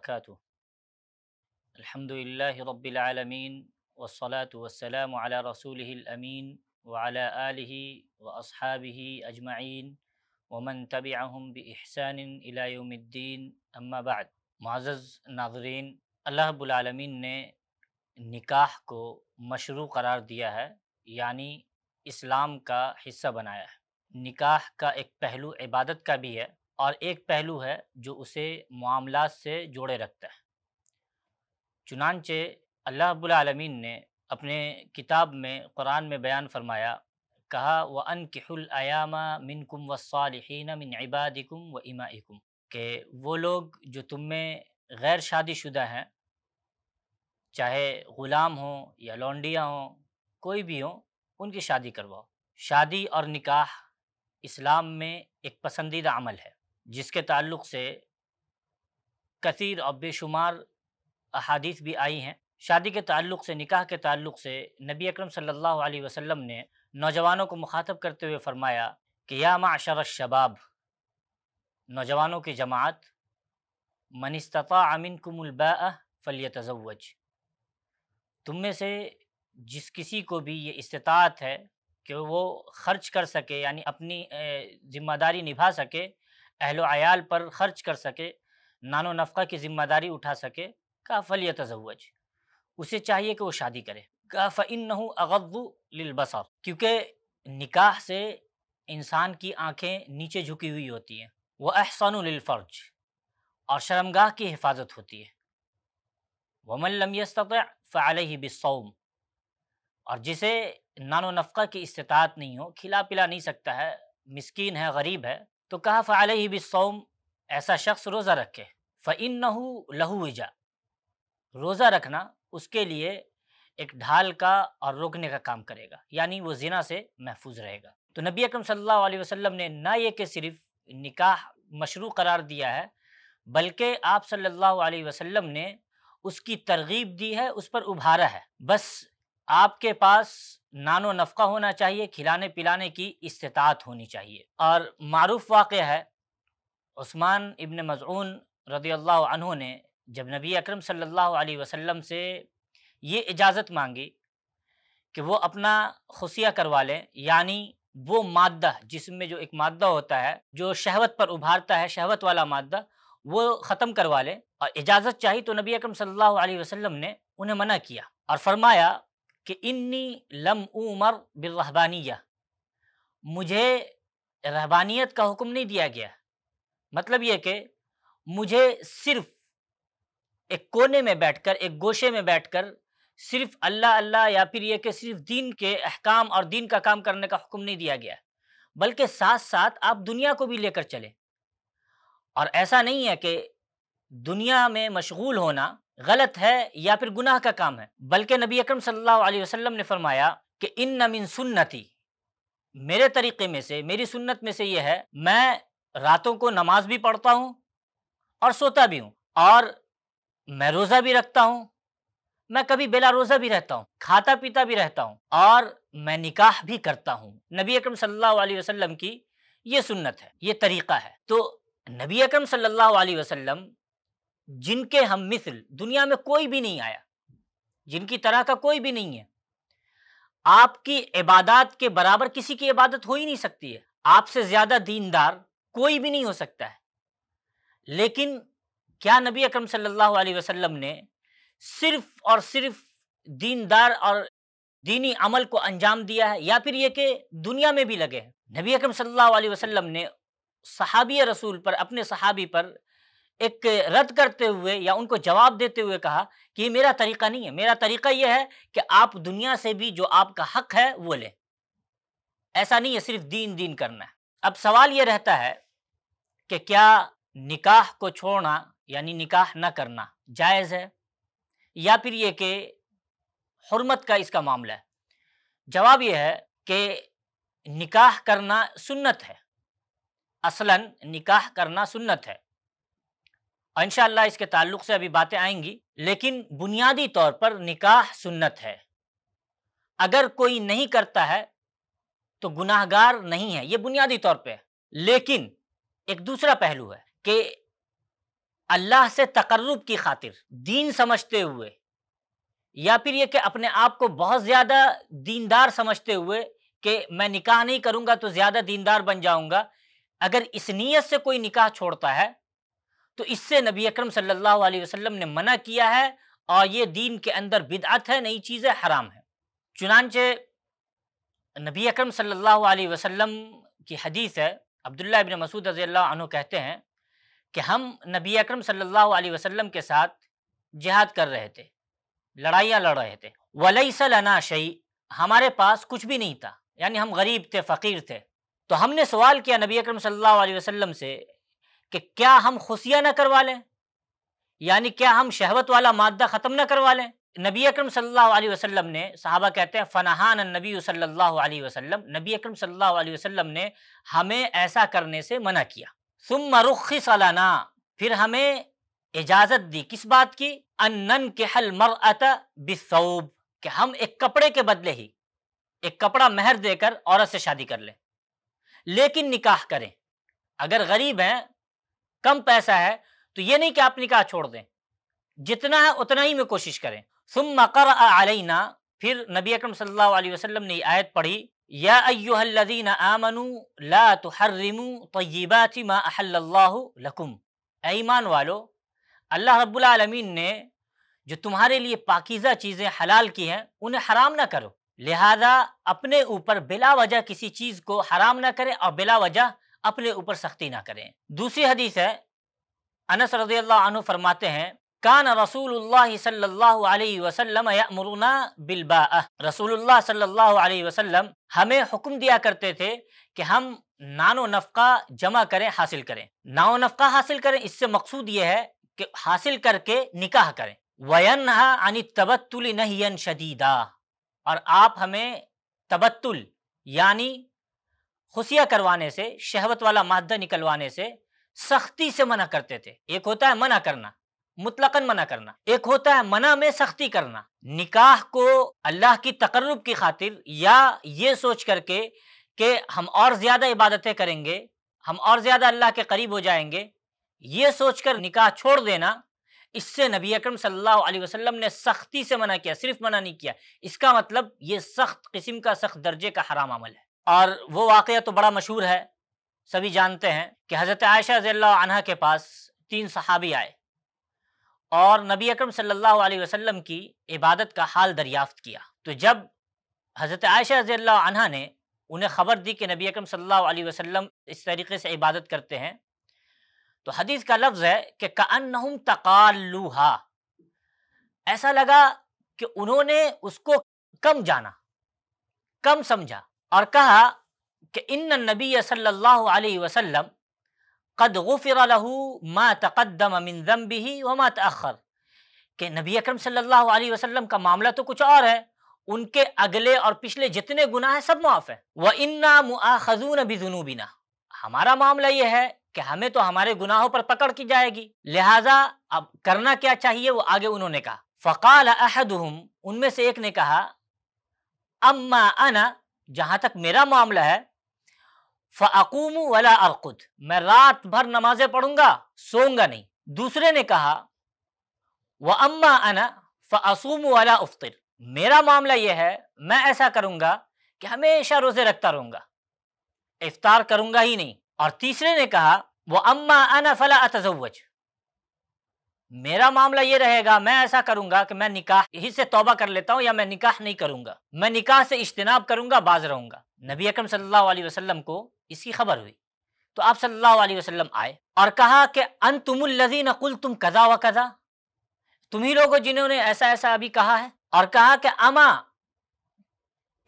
وبركاته الحمد لله رب العالمين والصلاة والسلام على رسوله الأمين وعلى آله وأصحابه أجمعين ومن تبعهم بإحسان إلى يوم الدين أما بعد معزز ناظرين الله رب العالمين نے نکاح کو مشروع قرار دیا ہے یعنی اسلام کا حصہ بنایا ہے نکاح کا ایک پہلو عبادت کا بھی ہے और एक पहलू है जो उसे मामला से जोड़े रखता है चुनानचे अल्लाह आलमीन ने अपने किताब में कुरान में बयान फरमाया कहा व अन किहुलयामा मिनकुम वसालहन मिन इबादिकुम व इमाकुम के वो लोग जो तुम में गैर शादीशुदा हैं चाहे ग़ुलाम हों या लौंडियाँ हों कोई भी हों उनकी शादी करवाओ शादी और निकाह इस्लाम में एक पसंदीदा अमल है जिसके ताल्लुक से कसर और बेशुमार अहादीस भी आई हैं शादी के ताल्लुक से निकाह के ताल्लुक से नबी अकरम सल्लल्लाहु अलैहि वसल्लम ने नौजवानों को मुखातब करते हुए फरमाया कि या माशर शबाब नौजवानों की जमात मनस्तफ़ा अमिन कुमलबा फलिय तजवज तुम में से जिस किसी को भी ये इस्तात है कि वो ख़र्च कर सके यानी अपनी ज़िम्मेदारी निभा सके अहलो आयाल पर खर्च कर सके नानो नफ़ा की जिम्मेदारी उठा सके का या तजवज उसे चाहिए कि वो शादी करे का फ़िन अगब्बू लिलबसर क्योंकि निकाह से इंसान की आंखें नीचे झुकी हुई होती हैं वह अहसान लिलफ़र्ज और शर्मगाह की हिफाजत होती है वमन लमयस्त फ़ाल ही बिसम और जिसे नानो नफ़ा की इस्तात नहीं हो खिला पिला नहीं सकता है मस्किन है गरीब है तो कहा फ़ाल ही बिसौम ऐसा शख्स रोज़ा रखे फ़िन नहू लहू वजा रोज़ा रखना उसके लिए एक ढाल का और रोकने का काम करेगा यानी वो जिना से महफूज रहेगा तो नबी अकरम सल्लल्लाहु अलैहि वसल्लम ने ना ये कि सिर्फ निकाह मशरू करार दिया है बल्कि आप सल्लल्लाहु अलैहि वसल्लम ने उसकी तरगीब दी है उस पर उभारा है बस आपके पास नानो नफका होना चाहिए खिलाने पिलाने की इस्तात होनी चाहिए और मरूफ वाक़ है उस्मान इबन मज़ून रदी अल्लाह ने जब नबी अकरम सल्लल्लाहु अलैहि वसल्लम से ये इजाज़त मांगी कि वो अपना खुशिया करवा लें यानी वो मादा जिसमें जो एक मादा होता है जो शहवत पर उभारता है शहवत वाला मादा वो ख़त्म करवा लें और इजाज़त चाहिए तो नबी अकरम सल्लल्लाहु अलैहि वसल्लम ने उन्हें मना किया और फरमाया कि इन्नी लम उमर बिरहबानिया मुझे रहबानियत का हुक्म नहीं दिया गया मतलब यह कि मुझे सिर्फ एक कोने में बैठकर एक गोशे में बैठकर सिर्फ अल्लाह अल्लाह या फिर यह कि सिर्फ दीन के अहकाम और दीन का काम करने का हुक्म नहीं दिया गया बल्कि साथ साथ आप दुनिया को भी लेकर चले और ऐसा नहीं है कि दुनिया में मशगूल होना गलत है या फिर गुनाह का काम है बल्कि नबी अकरम सल्लल्लाहु अलैहि वसल्लम ने फरमाया कि इन नमिन सुन्नति मेरे तरीके में से मेरी सुन्नत में से यह है मैं रातों को नमाज भी पढ़ता हूँ और सोता भी हूँ और मैं रोज़ा भी रखता हूँ मैं कभी बेला रोज़ा भी रहता हूँ खाता पीता भी रहता हूँ और मैं निकाह भी करता हूँ नबी अकरम सल्लल्लाहु अलैहि वसल्लम की ये सुन्नत है ये तरीका है तो नबी अकरम सल्लल्लाहु अलैहि वसल्लम जिनके हम मिसल दुनिया में कोई भी नहीं आया जिनकी तरह का कोई भी नहीं है आपकी इबादत के बराबर किसी की इबादत हो ही नहीं सकती है आपसे ज्यादा दीनदार कोई भी नहीं हो सकता है लेकिन क्या नबी अकरम सल्लल्लाहु अलैहि वसल्लम ने सिर्फ और सिर्फ दीनदार और दीनी अमल को अंजाम दिया है या फिर ये कि दुनिया में भी लगे हैं नबी अकरम सल्लल्लाहु अलैहि वसल्लम ने सहाबी रसूल पर अपने सहाबी पर एक रद्द करते हुए या उनको जवाब देते हुए कहा कि मेरा तरीका नहीं है मेरा तरीका यह है कि आप दुनिया से भी जो आपका हक है वो लें ऐसा नहीं है सिर्फ दीन दीन करना है अब सवाल यह रहता है कि क्या निकाह को छोड़ना यानी निकाह न करना जायज़ है या फिर ये कि हरमत का इसका मामला है जवाब यह है कि निकाह करना सुन्नत है असलन निकाह करना सुन्नत है इनशाला इसके ताल्लुक से अभी बातें आएंगी लेकिन बुनियादी तौर पर निकाह सुन्नत है अगर कोई नहीं करता है तो गुनाहगार नहीं है ये बुनियादी तौर पे लेकिन एक दूसरा पहलू है कि अल्लाह से तकर्रब की खातिर दीन समझते हुए या फिर ये कि अपने आप को बहुत ज़्यादा दीनदार समझते हुए कि मैं निकाह नहीं करूँगा तो ज़्यादा दीनदार बन जाऊँगा अगर इस नीयत से कोई निकाह छोड़ता है तो इससे नबी अक्रम सल्लल्लाहु ने मना किया है और ये दीन के अंदर बिदअत है नई चीज़ें हराम है चुनानचे नबी अक्रम सल्लल्लाहु वसम की हदीस है अब्दुल्ला अबिन मसूद रज़ी कहते हैं कि हम नबी अक्रम सल्लल्लाहु अलैहि के साथ जिहाद कर रहे थे लड़ाइयाँ लड़ रहे थे वलई सलना शई हमारे पास कुछ भी नहीं था यानी हम गरीब थे फ़कीर थे तो हमने सवाल किया नबी अक्रम सल्ला वसलम से कि क्या हम खुशियाँ ना करवा लें यानी क्या हम शहवत वाला मादा ख़त्म ना करवा लें नबी अकरम सल्लल्लाहु अलैहि वसल्लम ने सहाबा कहते हैं फ़नाहान नबी सल्लल्लाहु अलैहि वसल्लम नबी अकरम सल्लल्लाहु अलैहि वसल्लम ने हमें ऐसा करने से मना किया सुम रुखी सालाना फिर हमें इजाज़त दी किस बात की अनन के हल मर बिसौब कि हम एक कपड़े के बदले ही एक कपड़ा महर देकर औरत से शादी कर लें लेकिन निकाह करें अगर गरीब हैं कम पैसा है तो ये नहीं कि आप निकाह छोड़ दें जितना है उतना ही में कोशिश करें सुम मकर आलना फिर नबी अकरम सल्लल्लाहु अलैहि वसल्लम ने आयत पढ़ी या अयुहल्लदीन आमनु ला तुहर्रिमु तय्यिबाति मा अहल्लल्लाहु लकुम ईमान वालो अल्लाह रब्बुल आलमीन ने जो तुम्हारे लिए पाकिज़ा चीज़ें हलाल की हैं उन्हें हराम ना करो लिहाजा अपने ऊपर बिला वजह किसी चीज़ को हराम ना करें और बिला वजह अपने ऊपर सख्ती ना करें दूसरी हदीस है अनस रजी अल्लाह फरमाते हैं कान रसूल सल्लल्लाहु अलैहि वसल्लम यमरुना बिलबा रसूलुल्लाह सल्लल्लाहु अलैहि वसल्लम हमें हुक्म दिया करते थे कि हम नानो नफका जमा करें हासिल करें नानो नफका हासिल करें इससे मकसूद ये है कि हासिल करके निकाह करें वयनहा अनि तबत्तुल नहीं शदीदा और आप हमें तबत्तुल यानी खुशिया करवाने से शहवत वाला मादा निकलवाने से सख्ती से मना करते थे एक होता है मना करना मुतलकन मना करना एक होता है मना में सख्ती करना निकाह को अल्लाह की तकर्रब की खातिर या ये सोच करके कि हम और ज़्यादा इबादतें करेंगे हम और ज़्यादा अल्लाह के करीब हो जाएंगे ये सोचकर निकाह छोड़ देना इससे नबी अकरम सल्लल्लाहु अलैहि वसल्लम ने सख्ती से मना किया सिर्फ मना नहीं किया इसका मतलब ये सख्त किस्म का सख्त दर्जे का हराम अमल है और वो वाक़ तो बड़ा मशहूर है सभी जानते हैं कि हज़रत आयशा रज़ी के पास तीन सहाबी आए और नबी अकरम सल्लल्लाहु अलैहि वसल्लम की इबादत का हाल दरियाफ्त किया तो जब हज़रत आयशा रज़ी ने उन्हें ख़बर दी कि नबी अकरम सल्लल्लाहु अलैहि वसल्लम इस तरीके से इबादत करते हैं तो हदीस का लफ्ज़ है कि कन्न तकालूहा ऐसा लगा कि उन्होंने उसको कम जाना कम समझा और कहा कि इन नबी सल्लल्लाहु अलैहि वसल्लम कद गुफ़िर लहू मा तक़दम मिन ज़म्बी व मा तखर कि नबी अकरम सल्लल्लाहु अलैहि वसल्लम का मामला तो कुछ और है उनके अगले और पिछले जितने गुनाह हैं सब मुआफ़ हैं व इन्ना मुआखजून बिजुनूबिना हमारा मामला ये है कि हमें तो हमारे गुनाहों पर पकड़ की जाएगी लिहाजा अब करना क्या चाहिए वो आगे उन्होंने कहा फ़काल अहदहम उनमें से एक ने कहा अम्मा अना जहाँ तक मेरा मामला है फ़ाकूम वला अरकुद मैं रात भर नमाजें पढ़ूंगा सोऊंगा नहीं दूसरे ने कहा व अम्मा अना फ़ासूम वला उफ्तिर मेरा मामला यह है मैं ऐसा करूंगा कि हमेशा रोज़े रखता रहूंगा इफ्तार करूंगा ही नहीं और तीसरे ने कहा वह अम्मा अना फला अतजवज मेरा मामला ये रहेगा मैं ऐसा करूंगा कि मैं निकाह ही से तौबा कर लेता हूँ या मैं निकाह नहीं करूंगा मैं निकाह से इज्तनाब करूंगा बाज रहूंगा नबी अकरम सल्लल्लाहु अलैहि वसल्लम को इसकी खबर हुई तो आप सल्लल्लाहु अलैहि वसल्लम आए और कहा कि अन तुमुल्लजी कुल तुम कदा व कदा तुम्ही लोग जिन्होंने ऐसा ऐसा अभी कहा है और कहा कि अमा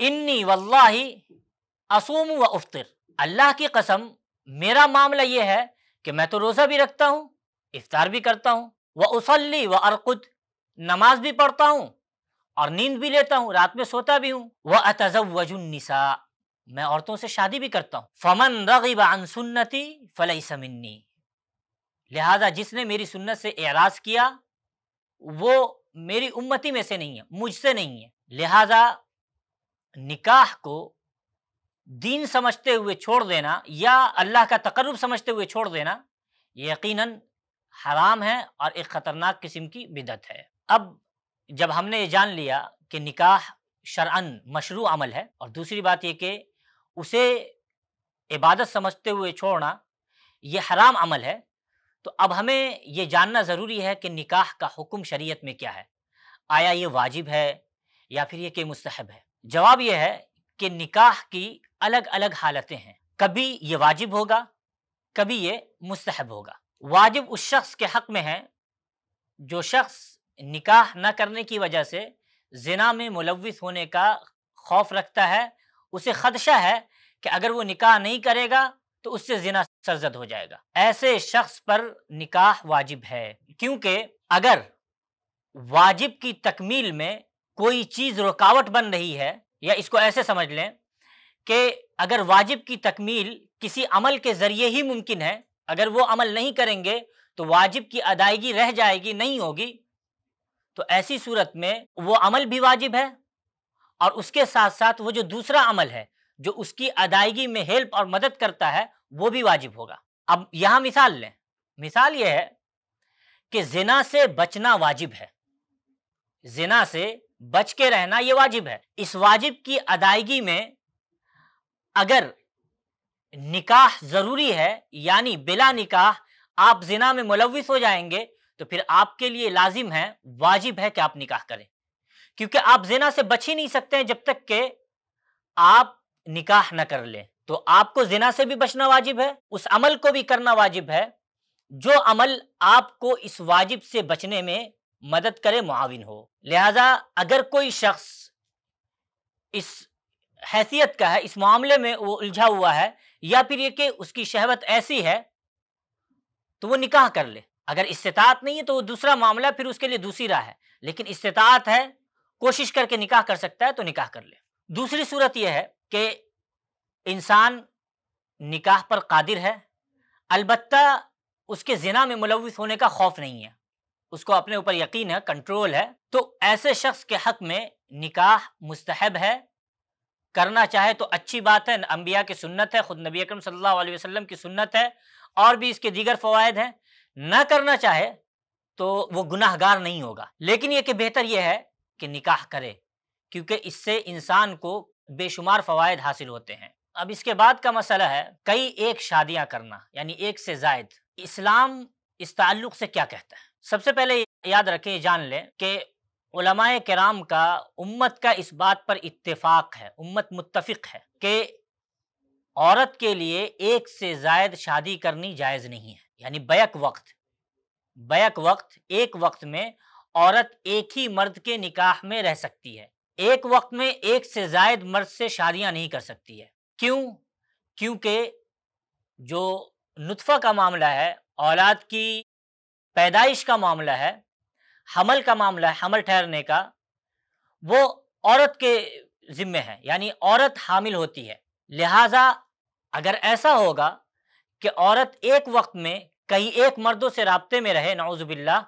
इन्नी वल्लाही असूम व उफ्तर अल्लाह की कसम मेरा मामला यह है कि मैं तो रोज़ा भी रखता हूँ इफ्तार भी करता हूँ व उसली व अरकुद नमाज भी पढ़ता हूँ और नींद भी लेता हूँ रात में सोता भी हूँ वह अतजवजुलनिसा मैं औरतों से शादी भी करता हूँ फमन रगीब अन सुन्नती फलई समन्नी लिहाजा जिसने मेरी सुन्नत से एराज किया वो मेरी उम्मती में से नहीं है मुझसे नहीं है लिहाजा निकाह को दीन समझते हुए छोड़ देना या अल्लाह का तकरब समझते हुए छोड़ देना यकीनन हराम है और एक ख़तरनाक किस्म की बिदत है अब जब हमने ये जान लिया कि निकाह शरअन मशरू अमल है और दूसरी बात यह कि उसे इबादत समझते हुए छोड़ना ये हराम अमल है तो अब हमें ये जानना ज़रूरी है कि निकाह का हुक्म शरीयत में क्या है आया ये वाजिब है या फिर ये कि मुस्तहब है जवाब यह है कि निकाह की अलग अलग हालतें हैं कभी ये वाजिब होगा कभी ये मुस्तहब होगा वाजिब उस शख्स के हक़ में है जो शख्स निकाह न करने की वजह से जना में मुलविस होने का खौफ रखता है उसे खदशा है कि अगर वो निकाह नहीं करेगा तो उससे जना सरजद हो जाएगा ऐसे शख्स पर निकाह वाजिब है क्योंकि अगर वाजिब की तकमील में कोई चीज़ रुकावट बन रही है या इसको ऐसे समझ लें कि अगर वाजिब की तकमील किसी अमल के ज़रिए ही मुमकिन है अगर वो अमल नहीं करेंगे तो वाजिब की अदायगी रह जाएगी नहीं होगी तो ऐसी सूरत में वो अमल भी वाजिब है और उसके साथ साथ वो जो दूसरा अमल है जो उसकी अदायगी में हेल्प और मदद करता है वो भी वाजिब होगा अब यहाँ मिसाल लें मिसाल ये है कि जिना से बचना वाजिब है जिना से बच के रहना ये वाजिब है इस वाजिब की अदायगी में अगर निकाह जरूरी है यानी बिला निकाह आप जिना में मुलविस हो जाएंगे तो फिर आपके लिए लाजिम है वाजिब है कि आप निकाह करें क्योंकि आप जिना से बच ही नहीं सकते हैं जब तक के आप निकाह ना कर लें तो आपको जिना से भी बचना वाजिब है उस अमल को भी करना वाजिब है जो अमल आपको इस वाजिब से बचने में मदद करे मुआविन हो लिहाजा अगर कोई शख्स इस हैसियत का है इस मामले में वो उलझा हुआ है या फिर ये कि उसकी शहवत ऐसी है तो वो निकाह कर ले अगर इस्तात नहीं है तो वो दूसरा मामला फिर उसके लिए दूसरी राह है लेकिन इस्तात है कोशिश करके निकाह कर सकता है तो निकाह कर ले दूसरी सूरत यह है कि इंसान निकाह पर कादिर है अलबत् उसके जिना में मुलविस होने का खौफ नहीं है उसको अपने ऊपर यकीन है कंट्रोल है तो ऐसे शख्स के हक में निकाह मुस्तहब है करना चाहे तो अच्छी बात है अम्बिया की सुन्नत है खुद नबी अकरम सल्लल्लाहु अलैहि वसल्लम की सुन्नत है और भी इसके दीगर फवायद हैं ना करना चाहे तो वो गुनाहगार नहीं होगा लेकिन यह कि बेहतर यह है कि निकाह करे क्योंकि इससे इंसान को बेशुमार फवायद हासिल होते हैं अब इसके बाद का मसला है कई एक शादियां करना यानी एक से जायद इस्लाम इस ताल्लुक से क्या कहता है सबसे पहले याद रखें जान लें कि उलमाए कराम का उम्मत का इस बात पर इत्तेफाक है उम्मत मुत्तफिक है कि औरत के लिए एक से जायद शादी करनी जायज़ नहीं है यानी बैक वक्त बैक वक्त एक वक्त में औरत एक ही मर्द के निकाह में रह सकती है एक वक्त में एक से जायद मर्द से शादियां नहीं कर सकती है क्यों क्योंकि जो नुतफ़ा का मामला है औलाद की पैदाइश का मामला है हमल का मामला है हमल ठहरने का वो औरत के जिम्मे है यानी औरत हामिल होती है लिहाजा अगर ऐसा होगा कि औरत एक वक्त में कहीं एक मर्दों से रबते में रहे नाउजुबिल्ला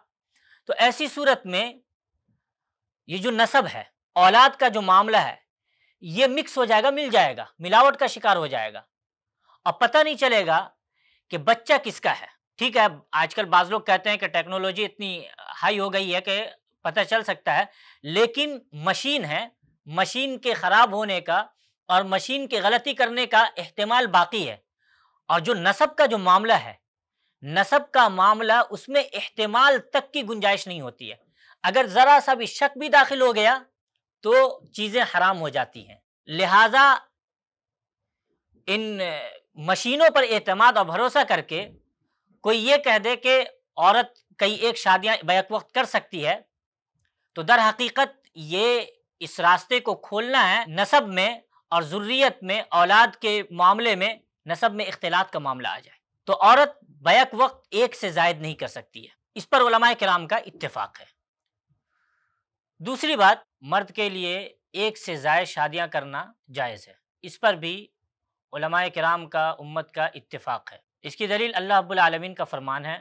तो ऐसी सूरत में ये जो नसब है औलाद का जो मामला है ये मिक्स हो जाएगा मिल जाएगा मिलावट का शिकार हो जाएगा और पता नहीं चलेगा कि बच्चा किसका है ठीक है आजकल बाज लोग कहते हैं कि टेक्नोलॉजी इतनी हाई हो गई है कि पता चल सकता है लेकिन मशीन है मशीन के ख़राब होने का और मशीन के गलती करने का अहतमाल बाकी है और जो नसब का जो मामला है नसब का मामला उसमें अहतमाल तक की गुंजाइश नहीं होती है अगर ज़रा सा भी शक भी दाखिल हो गया तो चीज़ें हराम हो जाती हैं लिहाजा इन मशीनों पर एतमाद और भरोसा करके कोई ये कह दे कि औरत कई एक शादियां बैक वक्त कर सकती है तो दर हकीकत ये इस रास्ते को खोलना है नसब में और ज़ुर्रियत में औलाद के मामले में नसब में इख्तलात का मामला आ जाए तो औरत बैक वक्त एक से जायद नहीं कर सकती है इस पर उलमाए कराम का इत्तेफाक है दूसरी बात मर्द के लिए एक से जायद शादियां करना जायज़ है इस पर भी उलमाए कराम का उम्मत का इत्तेफाक है इसकी दलील अल्लाह रब्बुल आलमीन का फरमान है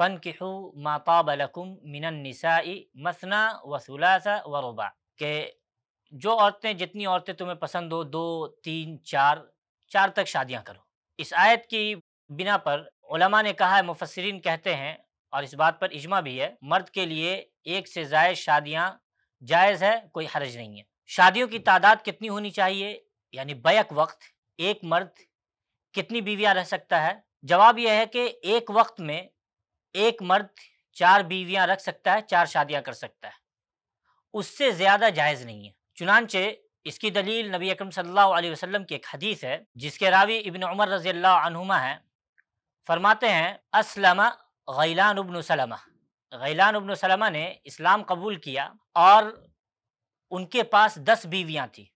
फ़न किहू माताबलकुम मिनसाई मसना वसूलासा वरुबा के जो औरतें जितनी औरतें तुम्हें पसंद हो दो तीन चार चार तक शादियां करो इस आयत की बिना पर उलमा ने कहा है मुफसरिन कहते हैं और इस बात पर इजमा भी है मर्द के लिए एक से जायद शादियाँ जायज़ है कोई हरज नहीं है शादियों की तादाद कितनी होनी चाहिए यानी बैक वक्त एक मर्द कितनी बीवियां रह सकता है जवाब यह है कि एक वक्त में एक मर्द चार बीवियां रख सकता है चार शादियां कर सकता है उससे ज़्यादा जायज़ नहीं है चुनानचे इसकी दलील नबी अकरम सल्लल्लाहु अलैहि वसल्लम की एक हदीस है जिसके रावी इबन उमर रजी अनहुमा हैं फरमाते हैं असलमा गैलान उबन सलमा गैलान उबन सलमा ने इस्लाम कबूल किया और उनके पास दस बीवियां थी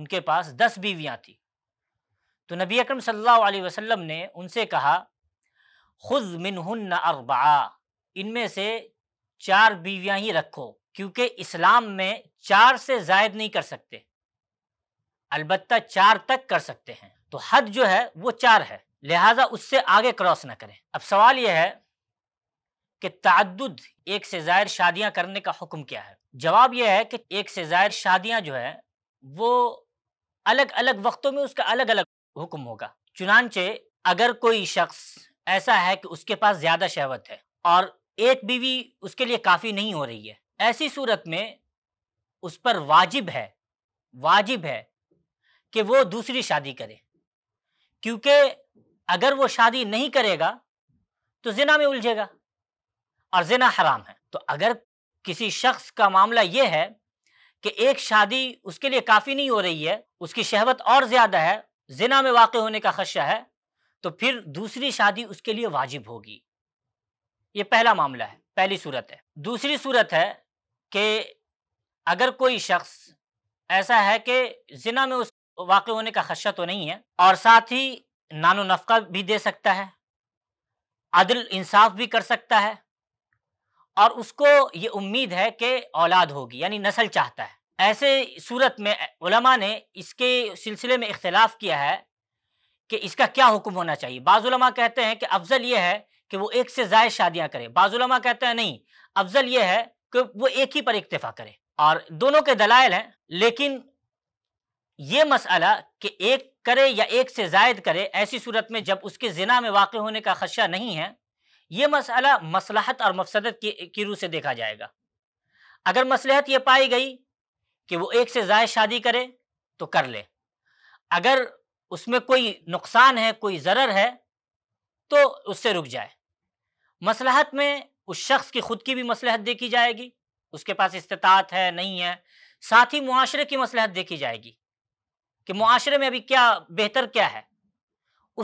उनके पास दस बीवियां थी तो नबी अकरम सल्लल्लाहु अलैहि वसल्लम ने उनसे कहा खुद मिनहन अरबा इनमें से चार बीवियां ही रखो क्योंकि इस्लाम में चार से जायद नहीं कर सकते अलबत् चार तक कर सकते हैं तो हद जो है वो चार है लिहाजा उससे आगे क्रॉस ना करें अब सवाल यह है कि तद एक से जायद शादियां करने का हुक्म क्या है जवाब यह है कि एक से जायद शादियां जो है वो अलग अलग वक्तों में उसका अलग अलग हुक्म होगा चुनानचे अगर कोई शख्स ऐसा है कि उसके पास ज्यादा शहवत है और एक बीवी उसके लिए काफ़ी नहीं हो रही है ऐसी सूरत में उस पर वाजिब है वाजिब है कि वो दूसरी शादी करे क्योंकि अगर वो शादी नहीं करेगा तो जिना में उलझेगा और जिना हराम है तो अगर किसी शख्स का मामला ये है कि एक शादी उसके लिए काफ़ी नहीं हो रही है उसकी शहवत और ज़्यादा है जिना में वाक़ होने का खदशा है तो फिर दूसरी शादी उसके लिए वाजिब होगी ये पहला मामला है पहली सूरत है दूसरी सूरत है कि अगर कोई शख्स ऐसा है कि जिना में उस वाक़ होने का खदशा तो नहीं है और साथ ही नानो नफका भी दे सकता है अदल इंसाफ भी कर सकता है और उसको ये उम्मीद है कि औलाद होगी यानी नस्ल चाहता है ऐसे सूरत में उलमा ने इसके सिलसिले में इख्तलाफ किया है कि इसका क्या हुक्म होना चाहिए बाज़ुलमा कहते हैं कि अफजल यह है कि वो एक से ज़ायद शादियाँ करे बाज़ुलमा कहते हैं नहीं अफजल यह है कि वो एक ही पर इक्तफा करे और दोनों के दलाइल हैं लेकिन ये मसला कि एक करे या एक से जायद करे ऐसी सूरत में जब उसके जना में वाक़ होने का खदशा नहीं है ये मसला मसलाहत और मफसदत की, रूह से देखा जाएगा अगर मसलहत ये पाई गई कि वो एक से ज़ायद शादी करे तो कर ले अगर उसमें कोई नुकसान है कोई ज़रर है तो उससे रुक जाए मसलहत में उस शख्स की ख़ुद की भी मसलहत देखी जाएगी उसके पास इस्तात है नहीं है साथ ही मुआरे की मसलहत देखी जाएगी कि मुआरे में अभी क्या बेहतर क्या है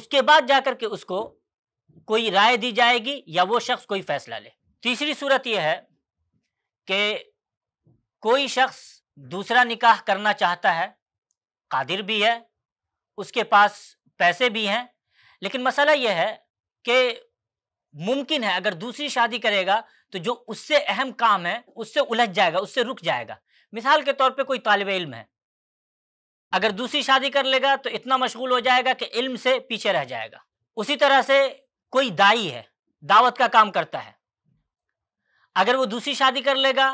उसके बाद जाकर के उसको कोई राय दी जाएगी या वो शख्स कोई फैसला ले तीसरी सूरत यह है कि कोई शख्स दूसरा निकाह करना चाहता है कादिर भी है उसके पास पैसे भी हैं लेकिन मसला यह है कि मुमकिन है अगर दूसरी शादी करेगा तो जो उससे अहम काम है उससे उलझ जाएगा उससे रुक जाएगा मिसाल के तौर पे कोई तालब इल्म है अगर दूसरी शादी कर लेगा तो इतना मशगूल हो जाएगा कि इल्म से पीछे रह जाएगा उसी तरह से कोई दाई है दावत का काम करता है अगर वो दूसरी शादी कर लेगा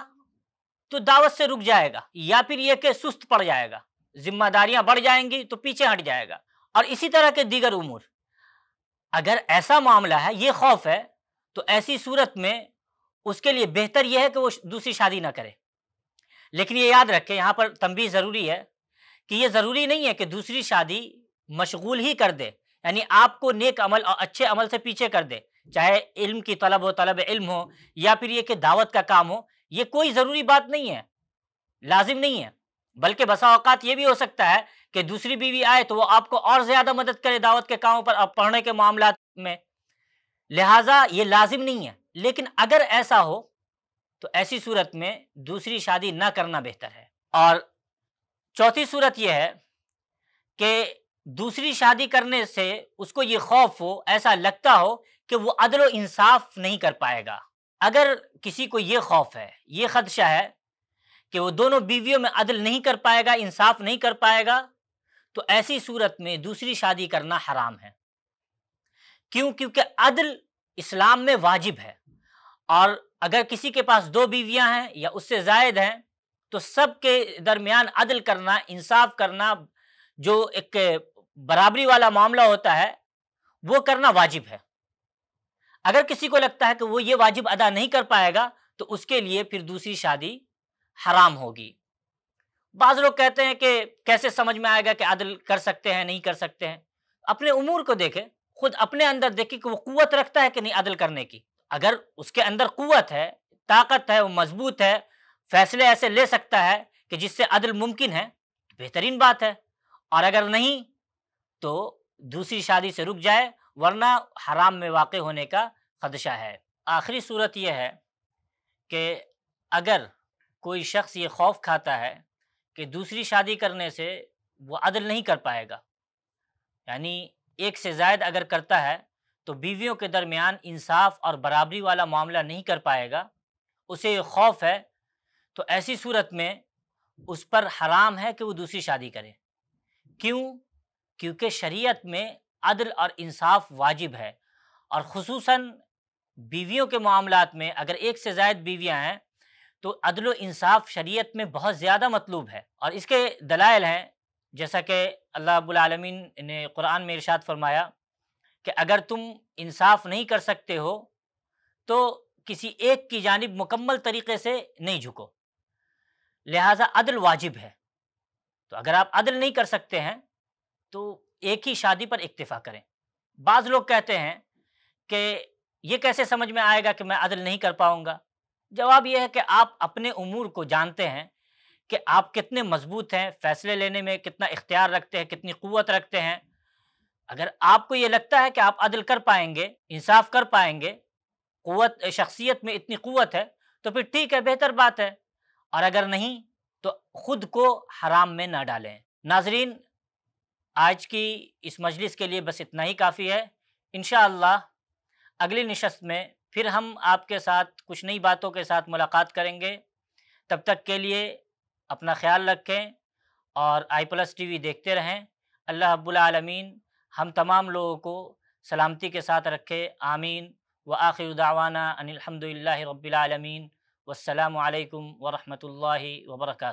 तो दावत से रुक जाएगा या फिर यह के सुस्त पड़ जाएगा जिम्मेदारियां बढ़ जाएंगी तो पीछे हट जाएगा और इसी तरह के दीगर उमूर अगर ऐसा मामला है ये खौफ है तो ऐसी सूरत में उसके लिए बेहतर यह है कि वो दूसरी शादी ना करे लेकिन ये याद रखें यहाँ पर तंबी ज़रूरी है कि ये ज़रूरी नहीं है कि दूसरी शादी मशगूल ही कर दे यानी आपको नेक अमल और अच्छे अमल से पीछे कर दे चाहे इल्म की तलब हो तलब इल्म हो या फिर ये कि दावत का काम हो ये कोई ज़रूरी बात नहीं है लाजिम नहीं है बल्कि बसा औकात ये भी हो सकता है कि दूसरी बीवी आए तो वो आपको और ज़्यादा मदद करे दावत के कामों पर पढ़ने के मामला में लिहाजा ये लाजिम नहीं है लेकिन अगर ऐसा हो तो ऐसी सूरत में दूसरी शादी ना करना बेहतर है और चौथी सूरत यह है कि दूसरी शादी करने से उसको ये खौफ हो ऐसा लगता हो कि वो अदल इंसाफ नहीं कर पाएगा अगर किसी को ये खौफ है ये खदशा है कि वो दोनों बीवियों में अदल नहीं कर पाएगा इंसाफ नहीं कर पाएगा तो ऐसी सूरत में दूसरी शादी करना हराम है क्यों क्योंकि अदल इस्लाम में वाजिब है और अगर किसी के पास दो बीवियां हैं या उससे जायद हैं तो सब के दरमियान अदल करना इंसाफ करना जो एक बराबरी वाला मामला होता है वो करना वाजिब है अगर किसी को लगता है कि वो ये वाजिब अदा नहीं कर पाएगा तो उसके लिए फिर दूसरी शादी हराम होगी बाज लोग कहते हैं कि कैसे समझ में आएगा कि अदल कर सकते हैं नहीं कर सकते हैं अपने उमूर को देखें खुद अपने अंदर देखें कि वो कुत रखता है कि नहीं अदल करने की अगर उसके अंदर कुत है ताकत है वो मजबूत है फैसले ऐसे ले सकता है कि जिससे अदल मुमकिन है बेहतरीन बात है और अगर नहीं तो दूसरी शादी से रुक जाए वरना हराम में वाक़ होने का खदशा है आखिरी सूरत यह है कि अगर कोई शख्स ये खौफ खाता है कि दूसरी शादी करने से वो अदल नहीं कर पाएगा यानी एक से जायद अगर करता है तो बीवियों के दरमियान इंसाफ और बराबरी वाला मामला नहीं कर पाएगा उसे ये खौफ है तो ऐसी सूरत में उस पर हराम है कि वो दूसरी शादी करे क्यों क्योंकि शरीयत में अदल और इंसाफ वाजिब है और खसूस बीवियों के मामला में अगर एक से जायद बीवियाँ हैं तो अदल इंसाफ शरीयत में बहुत ज़्यादा मतलूब है और इसके दलाइल हैं जैसा कि अल्लाह रबालमीन ने कुरान में इर्शाद फरमाया कि अगर तुम इंसाफ नहीं कर सकते हो तो किसी एक की जानब मुकम्मल तरीके से नहीं झुको लिहाजा अदल वाजिब है तो अगर आप अदल नहीं कर सकते हैं तो एक ही शादी पर इक्तफा करें बाज़ लोग कहते हैं कि ये कैसे समझ में आएगा कि मैं अदल नहीं कर पाऊंगा जवाब यह है कि आप अपने उमूर को जानते हैं कि आप कितने मजबूत हैं फैसले लेने में कितना इख्तियार रखते हैं कितनी क़वत रखते हैं अगर आपको ये लगता है कि आप अदल कर पाएंगे इंसाफ कर पाएंगे क़वत शख्सियत में इतनी क़वत है तो फिर ठीक है बेहतर बात है और अगर नहीं तो ख़ुद को हराम में ना डालें नाजरीन आज की इस मजलिस के लिए बस इतना ही काफ़ी है इन अगली नशस्त में फिर हम आपके साथ कुछ नई बातों के साथ मुलाकात करेंगे तब तक के लिए अपना ख्याल रखें और आई प्लस टी देखते रहें अल्लाह अबालमीन हम तमाम लोगों को सलामती के साथ रखे आमीन व आखिर दावाना अनिलहमदिल्ला रबालमीन वालकम वरहमल वर्का